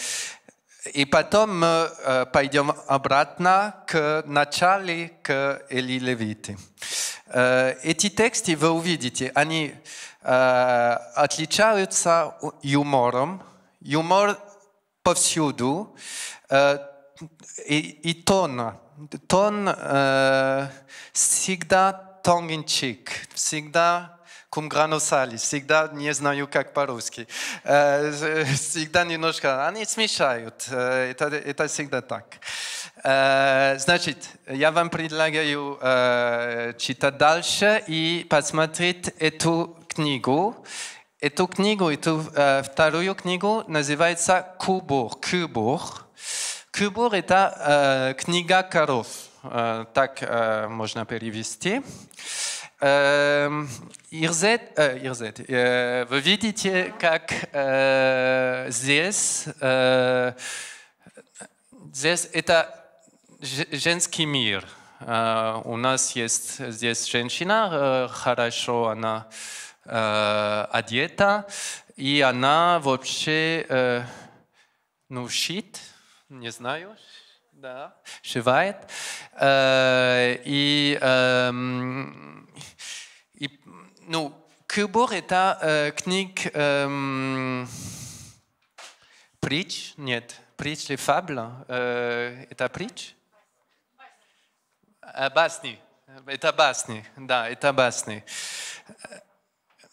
и потом мы э, пойдем обратно к начале, к Эли Левиты. Эти тексты вы увидите, они отличаются юмором. Юмор повсюду. И, и тон. Тон всегда tongue ин cheek, всегда cum граnosali, всегда не знаю, как по-русски. Э, всегда немножко, а, они смешают, э, это, это всегда так. Э, значит, я вам предлагаю читать дальше и посмотреть эту книгу. Эту книгу, эту вторую книгу называется «Кубур». «Кубур». «Кубур» — это книга коров, так можно перевести. «Кубур» Эм, Ирзет, э, э, вы видите, как э, здесь, здесь это женский мир. У нас есть здесь женщина, хорошо она одета, и она вообще, ну, щит, не знаю, да, шивает. И эм, ну, Кыбур – это э, книг э, притч, нет, притч или фабл, э, это притч? А, басни. Это басни, да, это басни.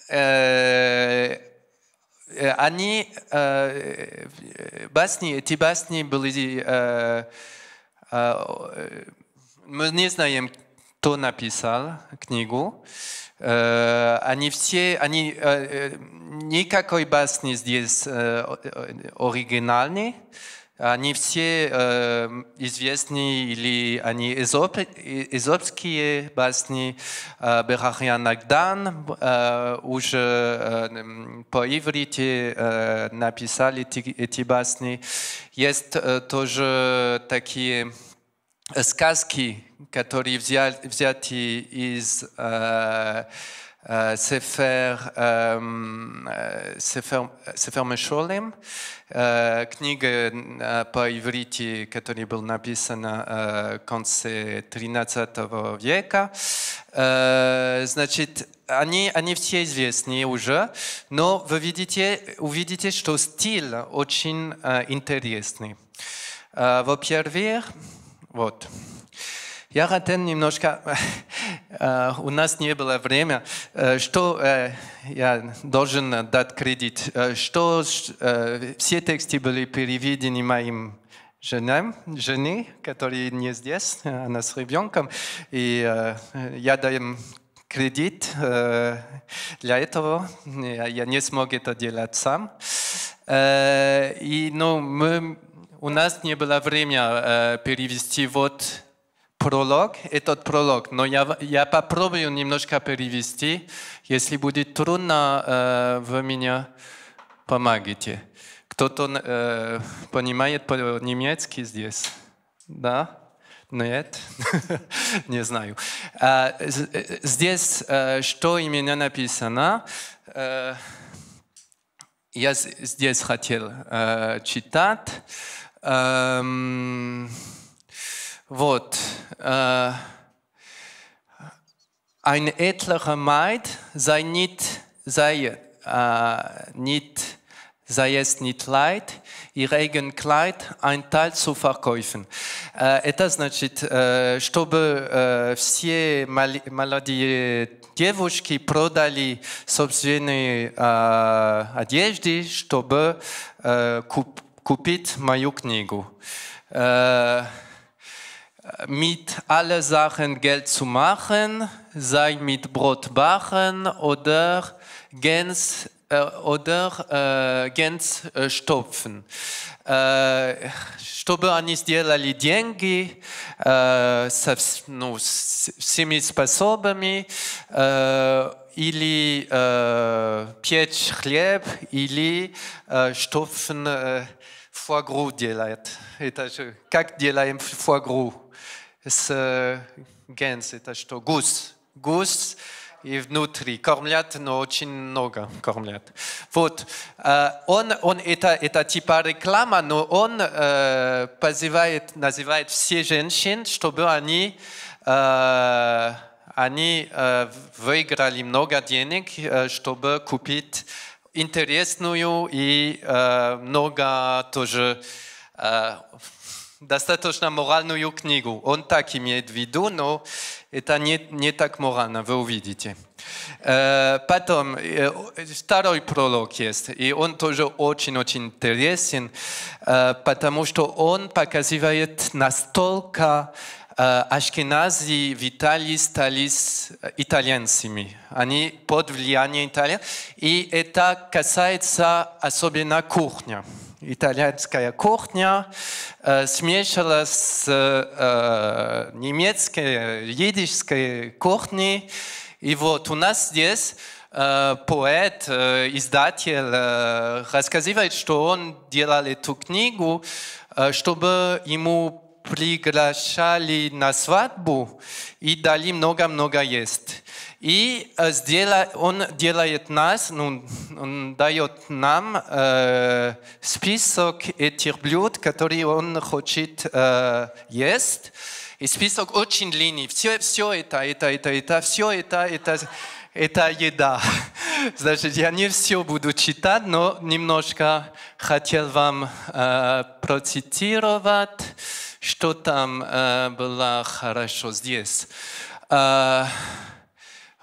Э, э, они, э, басни, эти басни были, э, э, мы не знаем, кто написал книгу. Э, они все, они, э, э, никакой басни здесь оригинальной. Они все известны или они эзоп, эзопские басни. Берахьян Агдан уже по-иврите написали эти басни. Есть тоже такие Э, сказки, которые взяты, взяты из э, э, Сефер, Мешолем, эм, э, э, книга э, по иврите, которая была написана в конце 13 века. значит, они, они все известны уже, но вы видите, увидите, что стиль очень интересный. во-первых, вот. Я хотел немножко, э, у нас не было времени, э, что э, я должен дать кредит, что все тексты были переведены моим женам, жене, которые не здесь, она с ребенком, и я даю кредит для этого, я не смог это делать сам. И, ну, мы у нас не было времени э, перевести вот пролог, этот пролог, но я, я попробую немножко перевести. Если будет трудно, э, вы меня помогите. Кто-то э, понимает по-немецки здесь? Да? Нет? не знаю. А, э, здесь э, что именно написано? Э, я здесь хотел э, читать. Ähm, Wort. Äh, ein etlicher Maid sei nicht, sei, äh, nicht, sei es nicht leid, ihr eigen Kleid ein Teil zu verkaufen. Это значит, чтобы äh, все молодые девушки продали собственные одежды, чтобы купить äh, Kupit мою книгу. Э, mit allen Sachen Geld zu machen, sei mit Brot backen oder Gänse äh, oder äh, Gänse äh, stopfen. Äh, чтобы они сделали деньги э, со, ну, с, всеми способами, э, или э, печь хлеб, или э, штопfen äh, э, foie-gras делает. Это же как делаем foie с э, генс, это что? Гус. Гус и внутри. кормят но очень много кормлят. Вот. Э, он, он это, это типа реклама, но он э, позывает, называет все женщин, чтобы они, э, они э, выиграли много денег, чтобы купить интересную и э, много тоже э, достаточно моральную книгу. Он так имеет в виду, но это не, не так морально, вы увидите. Э, потом, э, второй пролог есть, и он тоже очень-очень интересен, э, потому что он показывает настолько Э, Ашкенази в стали э, итальянцами. Они под влиянием Италии. И это касается особенно кухня. Итальянская кухня э, смешалась с немецкой, едической кухней. И вот у нас здесь поэт, издатель рассказывает, что он делал эту книгу, чтобы ему приглашали на свадьбу и дали много-много есть. И э, он делает нас, ну, он дает нам э, список этих блюд, которые он хочет э, есть. И список очень длинный. Все, все это, это, это, это, все это, это, это еда. Значит, я не все буду читать, но немножко хотел вам э, процитировать что там э, было хорошо здесь. Э,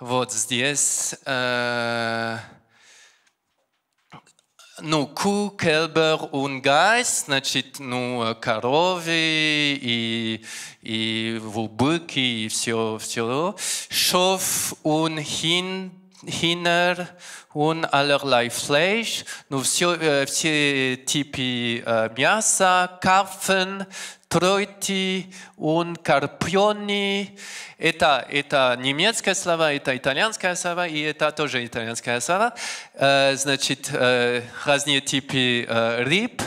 вот здесь... Э, ну, ку, кельбер, унгайс, значит, ну, э, коровы и, и вубыки, и все, все. Шов, ун, хинд, хинер, он аллерлай Fleisch, ну все, все типы мяса, карфен, тройти, он карпиони. Это, это немецкое слово, это итальянское слово, и это тоже итальянское слово. Значит, разные типы рыб.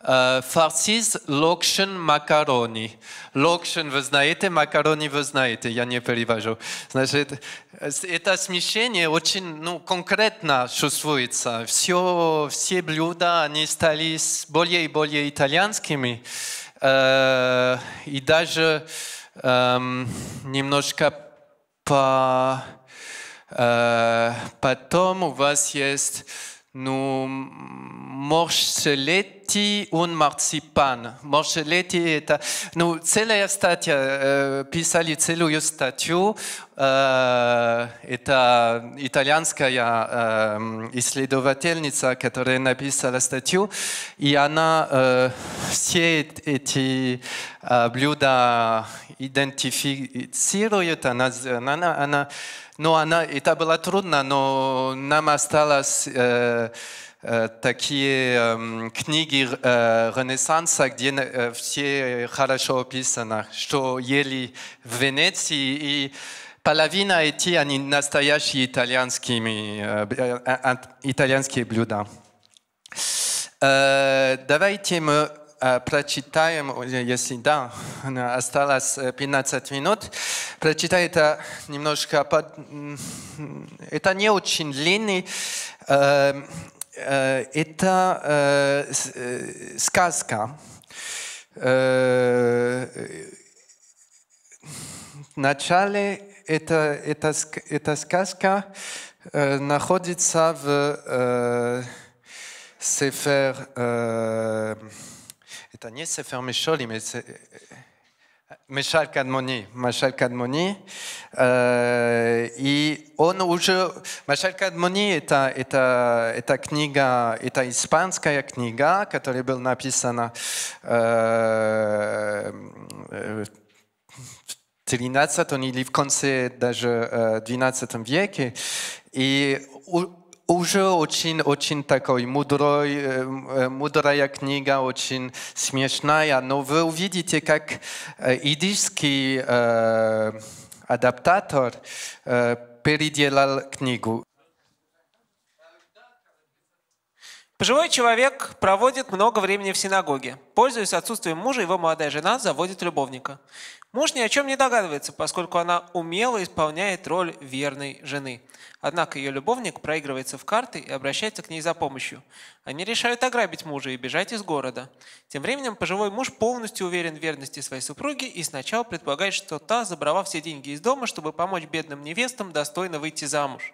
Э, фарсис локшен макарони. Локшен вы знаете, макарони вы знаете, я не перевожу. Значит, это смещение очень ну, конкретно чувствуется. Все, все блюда, они стали более и более итальянскими. Э, и даже эм, немножко по... Э, потом у вас есть nous morceletti un marzipan. Morceletti est nous, c'est la statue, euh, c'est ça, statue, euh, Это итальянская э, исследовательница, которая написала статью, и она э, все эти э, блюда идентифицирует, она, она, она, но ну, она, это было трудно, но нам осталось такие эм, книги Ренессанса, где все хорошо описано, что ели в Венеции, и Половина эти, они настоящие итальянские, э, э, э, итальянские блюда. Давайте мы прочитаем, если да, осталось 15 минут, прочитаю это немножко, под... это не очень длинный, это сказка. В начале эта, эта, эта сказка э, находится в э, Сефер... Э, это не Сефер Мешоли, это э, Мишаль Кадмони. Мишаль Кадмони. Э, и он уже... Мишаль Кадмони — это, это, это книга, это испанская книга, которая была написана э, э 13 или в конце даже 12 веке. И уже очень-очень такой мудрой, мудрая книга, очень смешная, но вы увидите, как идишский адаптатор переделал книгу. Пожилой человек проводит много времени в синагоге. Пользуясь отсутствием мужа, его молодая жена заводит любовника. Муж ни о чем не догадывается, поскольку она умело исполняет роль верной жены. Однако ее любовник проигрывается в карты и обращается к ней за помощью. Они решают ограбить мужа и бежать из города. Тем временем пожилой муж полностью уверен в верности своей супруги и сначала предполагает, что та забрала все деньги из дома, чтобы помочь бедным невестам достойно выйти замуж.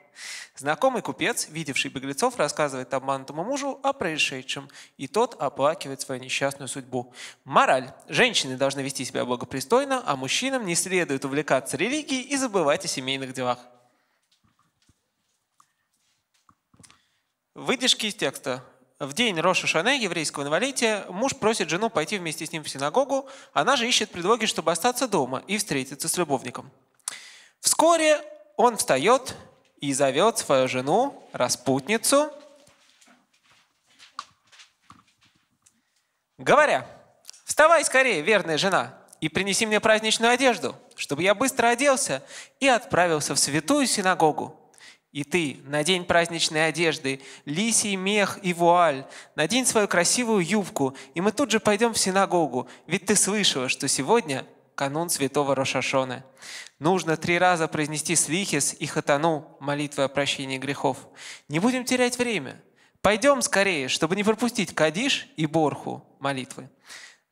Знакомый купец, видевший беглецов, рассказывает обманутому мужу о происшедшем, и тот оплакивает свою несчастную судьбу. Мораль. Женщины должны вести себя благопристойно, а мужчинам не следует увлекаться религией и забывать о семейных делах. Выдержки из текста. В день Роша Шане, еврейского новолетия, муж просит жену пойти вместе с ним в синагогу, она же ищет предлоги, чтобы остаться дома и встретиться с любовником. Вскоре он встает и зовет свою жену, распутницу, говоря, «Вставай скорее, верная жена, и принеси мне праздничную одежду, чтобы я быстро оделся и отправился в святую синагогу, и ты надень праздничные одежды, лисий мех и вуаль, надень свою красивую юбку, и мы тут же пойдем в синагогу, ведь ты слышала, что сегодня канун святого Рошашона. Нужно три раза произнести слихис и хатану, молитвы о прощении грехов. Не будем терять время. Пойдем скорее, чтобы не пропустить кадиш и борху молитвы.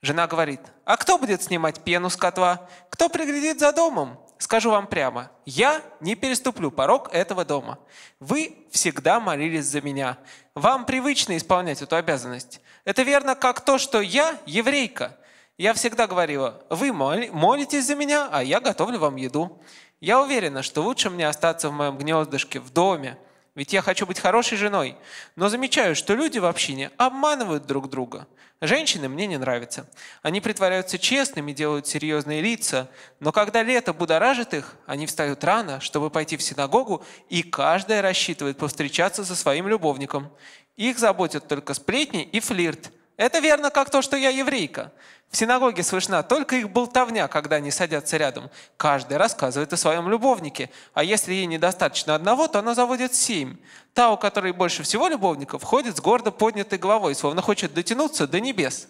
Жена говорит, а кто будет снимать пену с котла? Кто приглядит за домом? Скажу вам прямо, я не переступлю порог этого дома. Вы всегда молились за меня. Вам привычно исполнять эту обязанность. Это верно, как то, что я еврейка. Я всегда говорила, вы молитесь за меня, а я готовлю вам еду. Я уверена, что лучше мне остаться в моем гнездышке, в доме, ведь я хочу быть хорошей женой. Но замечаю, что люди в общине обманывают друг друга. Женщины мне не нравятся. Они притворяются честными, делают серьезные лица, но когда лето будоражит их, они встают рано, чтобы пойти в синагогу, и каждая рассчитывает повстречаться со своим любовником. Их заботят только сплетни и флирт – это верно, как то, что я еврейка. В синагоге слышна только их болтовня, когда они садятся рядом. Каждый рассказывает о своем любовнике, а если ей недостаточно одного, то она заводит семь. Та, у которой больше всего любовников, ходит с гордо поднятой головой, словно хочет дотянуться до небес.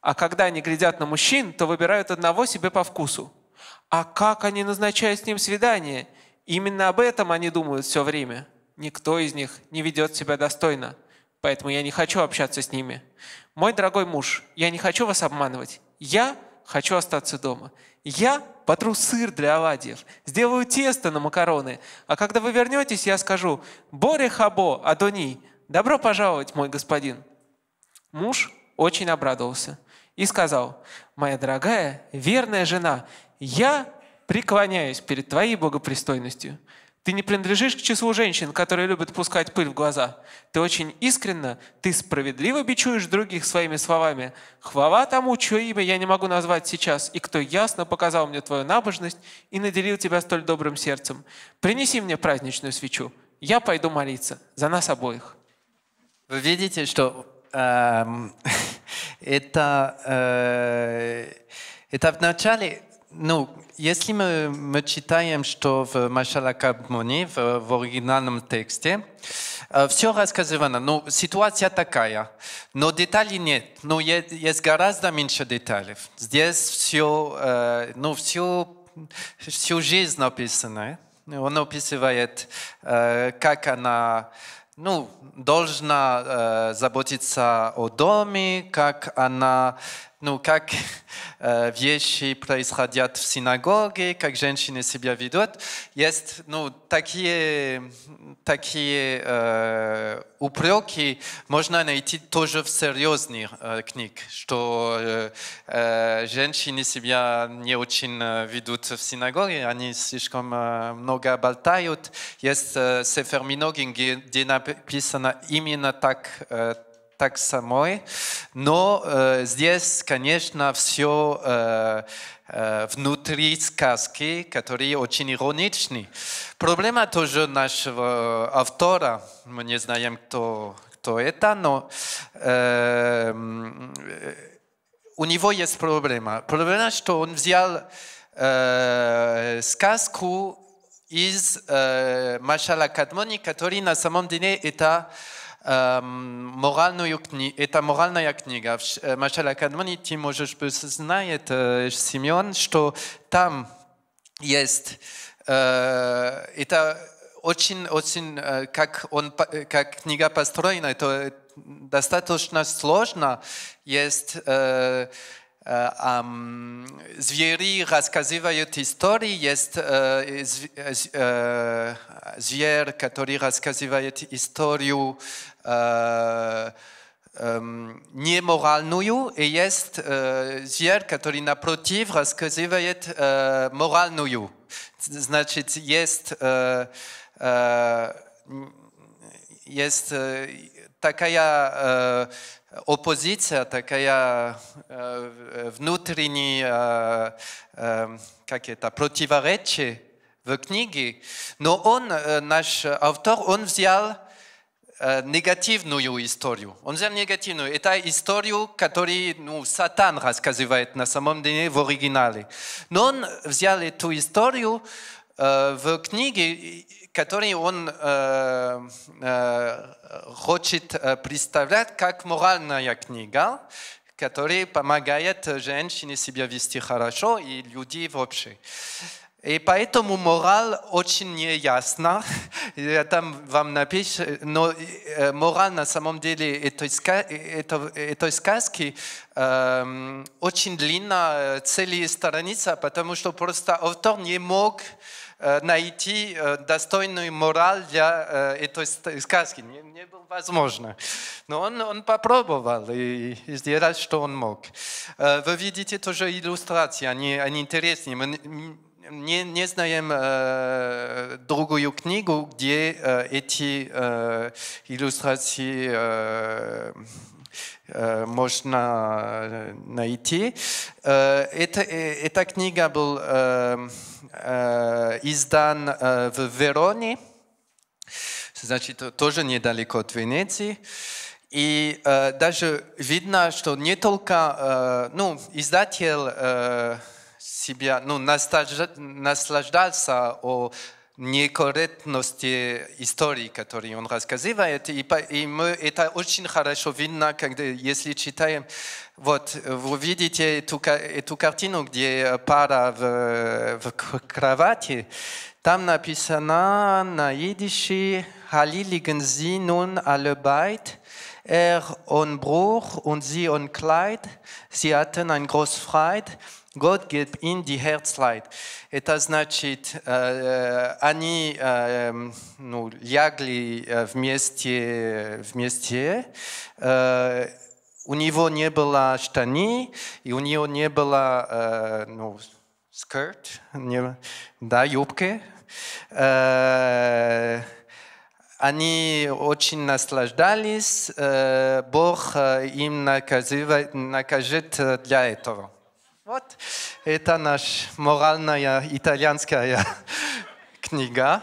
А когда они глядят на мужчин, то выбирают одного себе по вкусу. А как они назначают с ним свидание? Именно об этом они думают все время. Никто из них не ведет себя достойно поэтому я не хочу общаться с ними. Мой дорогой муж, я не хочу вас обманывать. Я хочу остаться дома. Я потру сыр для оладьев, сделаю тесто на макароны, а когда вы вернетесь, я скажу «Боре хабо, Адони, добро пожаловать, мой господин». Муж очень обрадовался и сказал, «Моя дорогая, верная жена, я преклоняюсь перед твоей благопристойностью. Ты не принадлежишь к числу женщин, которые любят пускать пыль в глаза. Ты очень искренно, ты справедливо бичуешь других своими словами. Хвала тому, чье имя я не могу назвать сейчас, и кто ясно показал мне твою набожность и наделил тебя столь добрым сердцем. Принеси мне праздничную свечу. Я пойду молиться за нас обоих. Вы видите, что эм, это, э, это вначале ну, если мы, мы читаем, что в Машала Кабмуни, в, в оригинальном тексте, э, все рассказывано. Ну, ситуация такая, но деталей нет, но ну, есть, есть гораздо меньше деталей. Здесь все, э, ну, все, всю жизнь написано. Он описывает, э, как она ну, должна заботиться о доме, как она ну, как э, вещи происходят в синагоге, как женщины себя ведут. Есть ну, такие, такие э, упреки, можно найти тоже в серьезных э, книг, что э, э, женщины себя не очень э, ведут в синагоге, они слишком э, много болтают. Есть э, Сефер Миногин, где написано именно так, э, так самой, но э, здесь, конечно, все э, э, внутри сказки, которые очень ироничны. Проблема тоже нашего автора, мы не знаем, кто, кто это, но э, у него есть проблема. Проблема, что он взял э, сказку из э, Машала Кадмони, который на самом деле это... Э, Эм, моральную книгу. Это моральная книга. В Машале э, ты, может быть, знает, э, Симеон, что там есть... Э, это очень, очень, как, он, как книга построена, это достаточно сложно. Есть E, zwieri rozkazywają historię, jest uh, z, z, uh, e, zwier, który rozkazywają historię niemoralną i jest uh, zwier, który na przeciw rozkazywają moralną. Znaczy jest, jest taka uh, оппозиция, такая э, внутренняя, э, э, как это, противоречие в книге. Но он, наш автор, он взял негативную историю. Он взял негативную. Это историю, которую ну, Сатан рассказывает на самом деле в оригинале. Но он взял эту историю в книге, который он э, э, хочет э, представлять как моральная книга, которая помогает женщине себя вести хорошо и людей вообще. И поэтому мораль очень неясна. Я там вам напишу, но э, мораль на самом деле этой, этой сказки э, очень длинная целая страница, потому что просто автор не мог э, найти э, достойную мораль для этой сказки. Не, не было возможно. Но он, он попробовал и, сделал, что он мог. Вы видите тоже иллюстрации, они, они интересные не, не знаем э, другую книгу, где э, эти э, иллюстрации э, э, можно найти. Э, это, э, эта книга была э, э, издана э, в Вероне, значит, тоже недалеко от Венеции. И э, даже видно, что не только э, ну, издатель э, себя, ну, наслаждался о некорректности истории, которые он рассказывает. И, и мы, это очень хорошо видно, когда, если читаем. Вот, вы видите эту, эту картину, где пара в, в кровати. Там написано на идише Халили Гензинун зинун алебайт» er und Bruch und sie und Kleid. Sie hatten ein großes Freude. Gott gibt ihnen die Herzleid. Это значит, они ну, лягли вместе, вместе у него не было штани, и у него не было ну, скирт, не, да, юбки. они очень наслаждались, э, Бог э, им наказывает, накажет э, для этого. Вот это наша моральная итальянская книга.